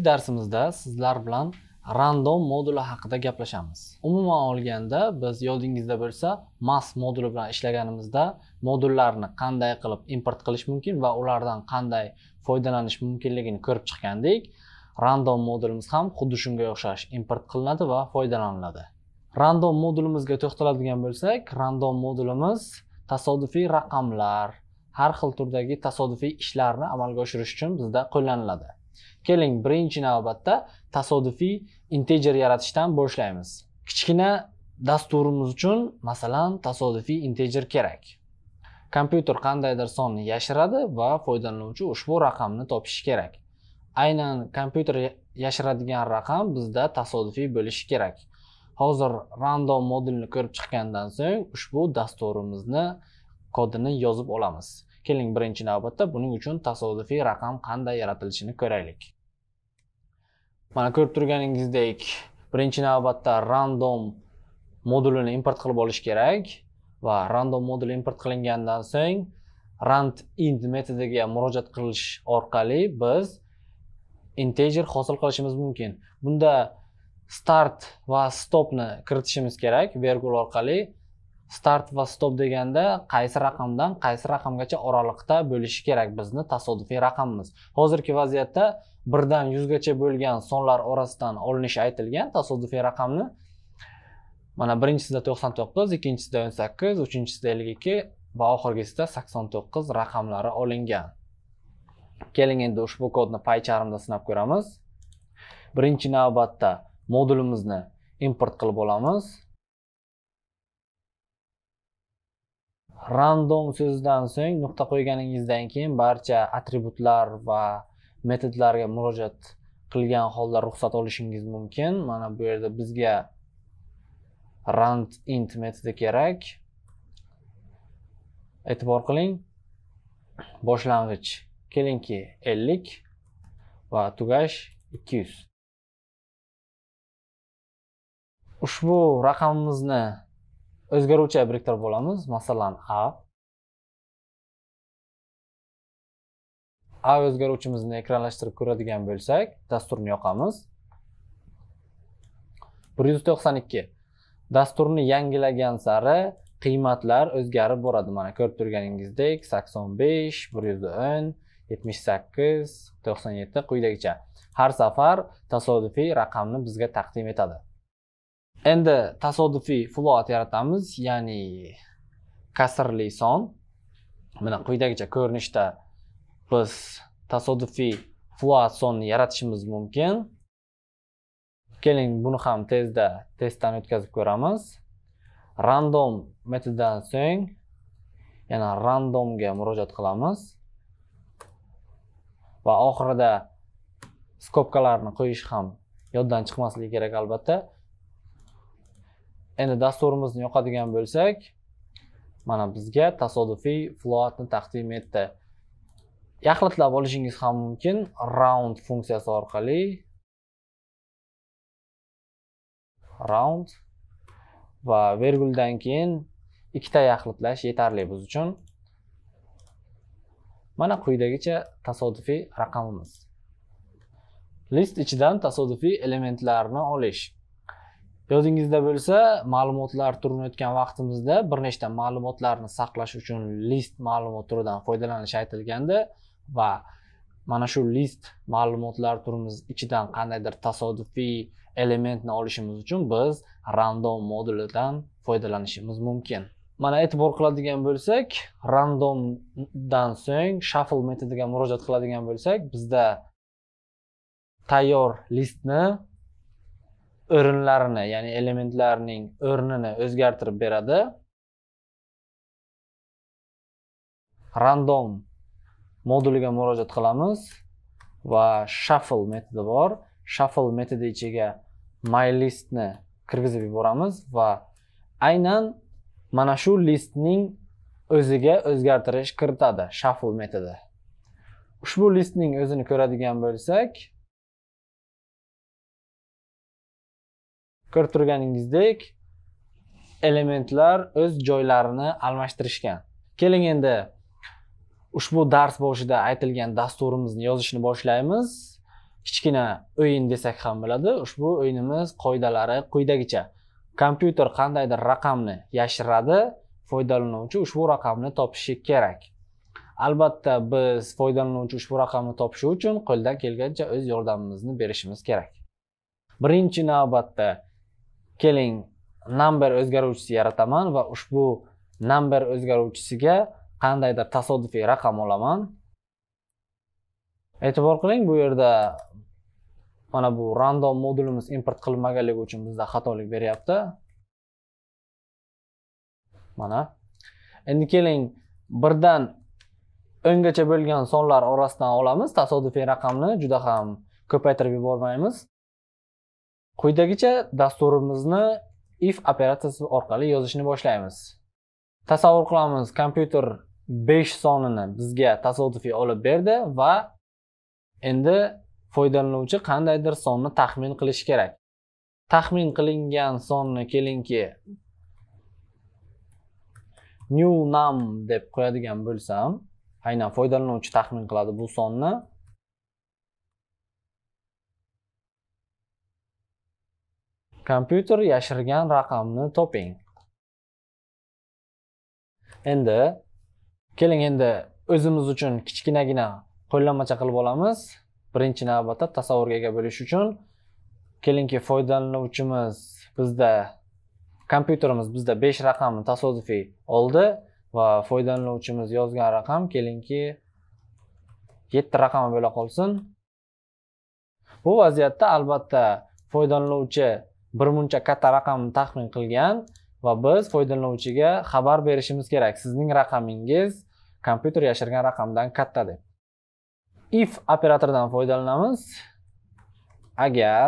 bugungi darsimizda sizlar bilan random moduli haqida gaplashamiz umuman olganda biz yodingizda bo'lsa mas moduli bilan ishlaganimizda modullarni qanday qilib import qilish mumkin va ulardan qanday foydalanish mumkinligini ko'rib chiqqandik random modulimiz ham xuddi shunga o'xshash import qilinadi va foydalaniladi random modulimizga to'xtaladigan bo'lsak random modulimiz tasodifiy raqamlar har xil turdagi tasodifiy ishlarni amalga oshirish uchun bizda qo'llaniladi keling birinchi navbatda tasodifiy integer yaratishdan boshlaymiz kichkina dasturimiz uchun masalan tasodifiy integer kerak kompyuter qandaydir sonni yashiradi va foydalanuvchi ushbu raqamni topishi kerak aynan kompyuter yashiradigan raqam bizda tasodifiy bo'lishi kerak hozir random modulni ko'rib chiqqandan so'ng ushbu dasturimizni kodini yozib olamiz Keling birinchi navbatda buning uchun tasodifiy raqam qanday yaratilishini ko'raylik. Mana ko'rib turganingizdek, birinchi navbatda random modulini import qilib olish kerak va random modul import qilingandan so'ng rand int metodiga murojaat qilish orqali biz integer hosil qilishimiz mumkin. Bunda start va stopni kiritishimiz kerak vergul orqali start va stop deganda qaysi raqamdan qaysi raqamgacha oraliqda bo'lishi kerak bizni tasodifiy raqamimiz hozirgi vaziyatda birdan yuzgacha bo'lgan sonlar orasidan olinishi aytilgan tasodifiy raqamni mana birinchisida to'qson to'qqiz ikkinchisida o'n sakkiz uchinchisida ellik ikki va oxirgisida sakson to'qqiz raqamlari olingan keling endi ushbu kodni paycharimda sinab ko'ramiz birinchi navbatda modulimizni import qilib olamiz random so'zidan so'ng nuqta qo'yganingizdan keyin barcha atributlar va metodlarga murojaat qilgan holda ruxsat olishingiz mumkin mana bu yerda bizga rand int metodi kerak e'tibor qiling boshlang'ich kelingki 50 va tugash 200 ushbu raqamimizni o'zgaruvchi obyektlar bo'lamiz masalan a a o'zgaruvchimizni ekranlashtirib ko'radigan bo'lsak dasturni yoqamiz bir yuz to'qson ikki dasturni yangilagan sari qiymatlar o'zgarib boradi mana ko'rib turganingizdek sakson besh bir yuz o'n yetmish sakkiz to'qson yetti quyidagicha har safar tasodifiy raqamni bizga taqdim etadi endi tasodifiy float yaratamiz ya'ni kasrli son mana quyidagicha ko'rinishda biz tasodifiy float sonni yaratishimiz mumkin keling buni ham tezda testdan o'tkazib ko'ramiz random metoddan so'ng yana randomga murojaat qilamiz va oxirida skobkalarni qo'yish ham yoddan chiqmasligi kerak albatta endi dasturimizni yoqadigan bo'lsak mana bizga tasodifiy floatni taqdim etdi yaxlitlab olishingiz ham mumkin round funksiyasi orqali round va verguldan keyin ikkita yaxlitlash yetarli biz uchun mana quyidagicha tasodifiy raqamimiz list ichidan tasodifiy elementlarni olish yodingizda bo'lsa ma'lumotlar turini o'tgan vaqtimizda bir nechta ma'lumotlarni saqlash uchun list ma'lumot turidan foydalanish aytilgandi va mana shu list ma'lumotlar turimiz ichidan qandaydir tasodifiy elementni olishimiz uchun biz random modulidan foydalanishimiz mumkin mana e'tibor qiladigan bo'lsak randomdan so'ng shuffle metodiga murojaat qiladigan bo'lsak bizda tayyor listni o'rinlarini ya'ni elementlarning o'rnini o'zgartirib beradi random moduliga murojaat qilamiz va shuffle metodi bor shuffle metodi ichiga my listni kirgizib yuboramiz va aynan mana shu listning o'ziga o'zgartirish kiritadi shuffle metodi ushbu listning o'zini ko'radigan bo'lsak ko'rib turganingizdek elementlar o'z joylarini almashtirishgan keling endi ushbu dars boshida aytilgan dasturimizni yozishni boshlaymiz kichkina o'yin desak ham bo'ladi ushbu o'yinimiz qoidalari quyidagicha kompyuter qandaydir raqamni yashiradi foydalanuvchi ushbu raqamni topishi kerak albatta biz foydalanuvchi ushbu raqamni topishi uchun qo'ldan kelgancha o'z yordamimizni berishimiz kerak birinchi navbatda keling number o'zgaruvchisi yarataman va ushbu number o'zgaruvchisiga qandaydir tasodifiy raqam olaman e'tibor qiling bu yerda mana bu random modulimiz import qilinmaganligi uchun bizda xatolik beryapti mana endi keling birdan o'ngacha bo'lgan sonlar orasidan olamiz tasodifiy raqamni juda ham ko'paytirib yubormaymiz Quyidagicha dasturimizni if operatsiyasi orqali yozishni boshlaymiz. Tasavvur qilamiz, kompyuter 5 sonini bizga tasodifiy olib berdi va endi foydalanuvchi qandaydir sonni taxmin qilish kerak. Taxmin qilingan sonni kelingki new num deb qo'yadigan bo'lsam, aynan foydalanuvchi taxmin qiladi bu sonni. kompyuter yashirgan raqamni toping endi keling endi o'zimiz uchun kichkinagina qo'llanmacha qilib olamiz birinchi navbatda tasavvurga ega bo'lish uchun kelingki foydalanuvchimiz bizda kompyuterimiz bizda 5 raqamni tasodifiy oldi va foydalanuvchimiz yozgan raqam kelingki 7 raqam bo'la qolsin bu vaziyatda albatta foydalanuvchi bir muncha katta raqamni taxmin qilgan va biz foydalanuvchiga xabar berishimiz kerak sizning raqamingiz kompyuter yashirgan raqamdan katta deb if operatoridan foydalanamiz agar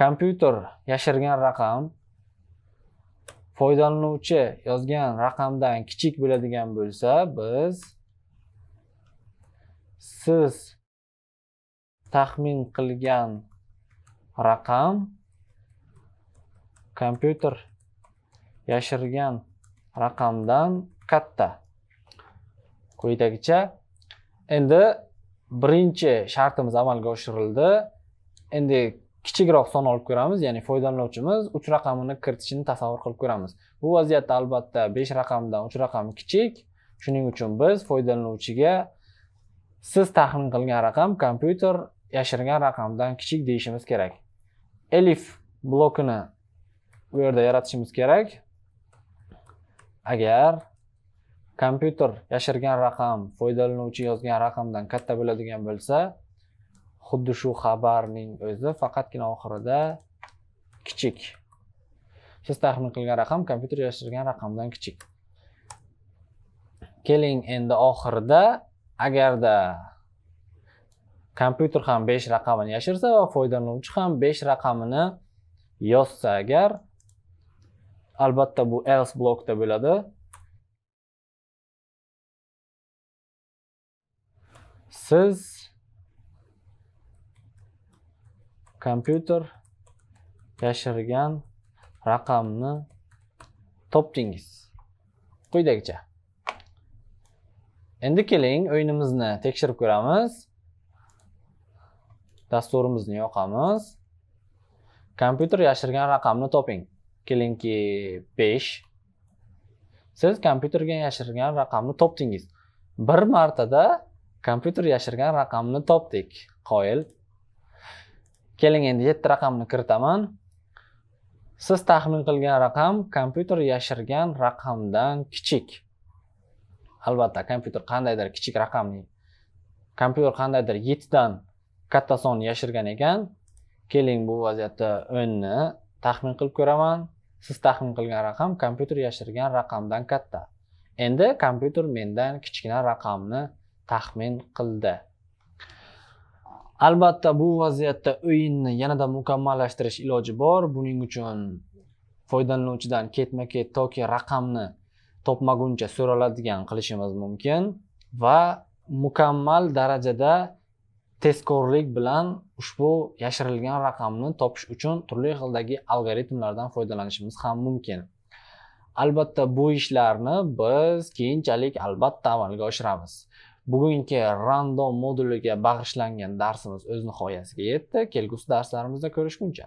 kompyuter yashirgan raqam foydalanuvchi yozgan raqamdan kichik bo'ladigan bo'lsa biz siz taxmin qilgan raqam kompyuter yashirgan raqamdan katta quyidagicha endi birinchi shartimiz amalga oshirildi endi kichikroq son olib ko'ramiz ya'ni foydalanuvchimiz uch raqamini kiritishini tasavvur qilib ko'ramiz bu vaziyatda albatta besh raqamdan uch raqami kichik shuning uchun biz foydalanuvchiga siz taxmin qilgan raqam kompyuter yashirgan raqamdan kichik deyishimiz kerak elif blokini bu yerda yaratishimiz kerak agar kompyuter yashirgan raqam foydalanuvchi yozgan raqamdan katta bo'ladigan bo'lsa xuddi shu xabarning o'zi faqatgina oxirida kichik siz taxmin qilgan raqam kompyuter yashirgan raqamdan kichik keling endi oxirida agarda kompyuter ham besh raqamini yashirsa va foydalanuvchi ham besh raqamini yozsa agar albatta bu else blokda bo'ladi siz kompyuter yashirgan raqamni topdingiz quyidagicha endi keling o'yinimizni tekshirib ko'ramiz dasturimizni yoqamiz kompyuter yashirgan raqamni toping kelinki besh siz kompyuterga yashirgan raqamni topdingiz bir martada kompyuter yashirgan raqamni topdik qoyil keling endi yetti raqamni kiritaman siz taxmin qilgan raqam kompyuter yashirgan raqamdan kichik albatta kompyuter qandaydir kichik raqamni kompyuter qandaydir yettidan katta sonni yashirgan ekan keling bu vaziyatda o'nni taxmin qilib ko'raman siz taxmin qilgan raqam kompyuter yashirgan raqamdan katta endi kompyuter mendan kichkina raqamni taxmin qildi albatta bu vaziyatda o'yinni yanada mukammallashtirish iloji bor buning uchun foydalanuvchidan ketma ket toki raqamni topmaguncha so'raladigan qilishimiz mumkin va mukammal darajada tezkorlik bilan ushbu yashirilgan raqamni topish uchun turli xildagi algoritmlardan foydalanishimiz ham mumkin albatta bu ishlarni biz keyinchalik albatta amalga oshiramiz bugungi random moduliga bag'ishlangan darsimiz o'z nihoyasiga yetdi kelgusi darslarimizda ko'rishguncha